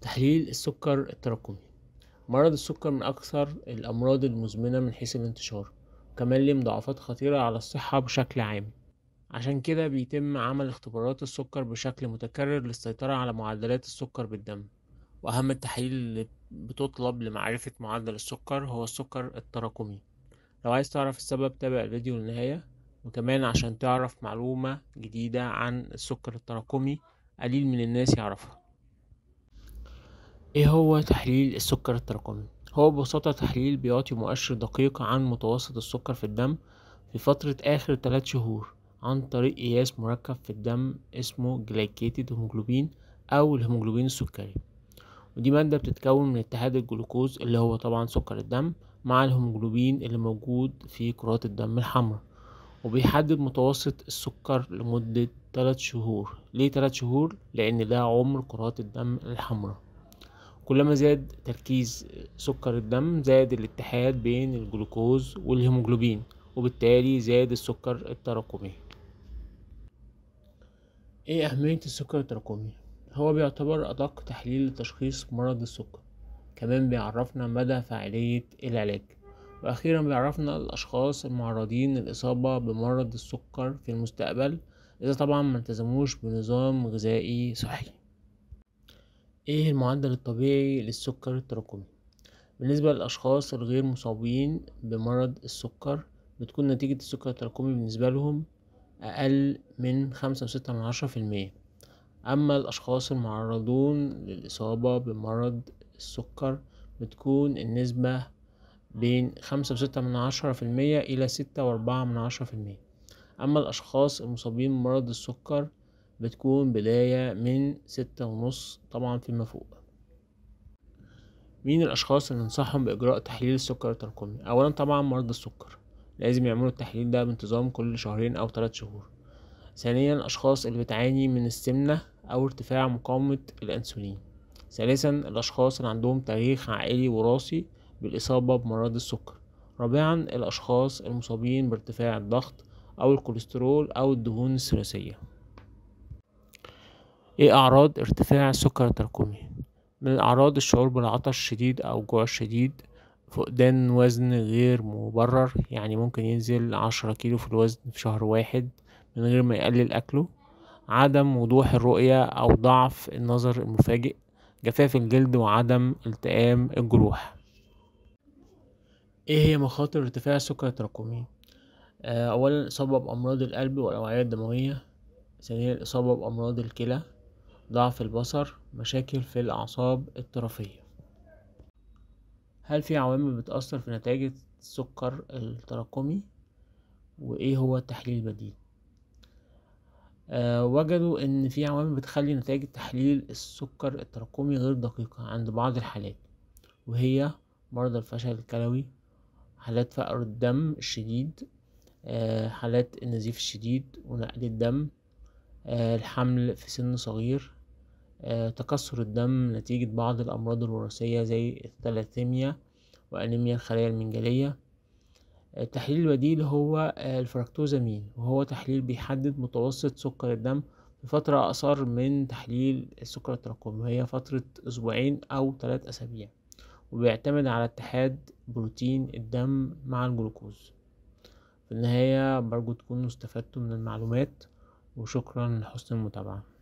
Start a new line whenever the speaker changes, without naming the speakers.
تحليل السكر التراكمي مرض السكر من أكثر الأمراض المزمنة من حيث الانتشار كمان ليه مضاعفات خطيرة على الصحة بشكل عام عشان كده بيتم عمل اختبارات السكر بشكل متكرر للسيطرة على معدلات السكر بالدم وأهم التحاليل اللي بتطلب لمعرفة معدل السكر هو السكر التراكمي لو عايز تعرف السبب تابع الفيديو للنهاية وكمان عشان تعرف معلومة جديدة عن السكر التراكمي قليل من الناس يعرفها ايه هو تحليل السكر التراكمي هو ببساطة تحليل بيعطي مؤشر دقيق عن متوسط السكر في الدم في فترة آخر تلات شهور عن طريق قياس مركب في الدم اسمه جلايكيتد هيموجلوبين أو الهيموجلوبين السكري ودي مادة بتتكون من اتحاد الجلوكوز اللي هو طبعا سكر الدم مع الهيموجلوبين اللي موجود في كرات الدم الحمراء وبيحدد متوسط السكر لمدة تلات شهور ليه تلات شهور؟ لأن ده عمر كرات الدم الحمراء كلما زاد تركيز سكر الدم زاد الاتحاد بين الجلوكوز والهيموجلوبين وبالتالي زاد السكر التراكمي ايه اهمية السكر التراكمي هو بيعتبر ادق تحليل لتشخيص مرض السكر كمان بيعرفنا مدى فاعلية العلاج واخيرا بيعرفنا الاشخاص المعرضين للاصابة بمرض السكر في المستقبل اذا طبعا ما التزموش بنظام غذائي صحي ايه المعدل الطبيعي للسكر التراكمي بالنسبة للأشخاص الغير مصابين بمرض السكر بتكون نتيجة السكر التراكمي بالنسبة لهم أقل من خمسة وستة من عشرة في المية أما الأشخاص المعرضون للإصابة بمرض السكر بتكون النسبة بين خمسة وستة من عشرة في المية إلى ستة وأربعة من عشرة في المية أما الأشخاص المصابين بمرض السكر بتكون بداية من ستة ونص طبعا فيما فوق مين الأشخاص اللي ننصحهم بإجراء تحليل السكر التراكمي أولا طبعا مرضى السكر لازم يعملوا التحليل ده بانتظام كل شهرين أو ثلاث شهور ثانيا الأشخاص اللي بتعاني من السمنة أو ارتفاع مقاومة الأنسولين ثالثا الأشخاص اللي عندهم تاريخ عائلي وراثي بالإصابة بمرض السكر رابعا الأشخاص المصابين بارتفاع الضغط أو الكوليسترول أو الدهون الثلاثية ايه اعراض ارتفاع السكر التراكمي من الاعراض الشعور بالعطش الشديد او جوع شديد فقدان وزن غير مبرر يعني ممكن ينزل عشرة كيلو في الوزن في شهر واحد من غير ما يقلل اكله عدم وضوح الرؤية او ضعف النظر المفاجئ جفاف الجلد وعدم التئام الجروح ايه هي مخاطر ارتفاع السكر التراكمي آه، اولا الاصابة بامراض القلب والاوعية الدموية ثانيا الاصابة بامراض الكلى ضعف البصر مشاكل في الأعصاب الطرفية هل في عوامل بتأثر في نتائج السكر التراكمي وإيه هو التحليل البديل أه وجدوا إن في عوامل بتخلي نتائج تحليل السكر التراكمي غير دقيقة عند بعض الحالات وهي مرضى الفشل الكلوي حالات فقر الدم الشديد أه حالات النزيف الشديد ونقل الدم أه الحمل في سن صغير آه، تكسر الدم نتيجة بعض الأمراض الوراثية زي الثلاثيميا وأنيميا الخلايا المنجلية آه، التحليل البديل هو آه، الفراكتوزامين وهو تحليل بيحدد متوسط سكر الدم في فترة أقصر من تحليل السكر التراكمي وهي فترة أسبوعين أو ثلاث أسابيع وبيعتمد على اتحاد بروتين الدم مع الجلوكوز في النهاية برجو تكونوا استفدتوا من المعلومات وشكرا لحسن المتابعة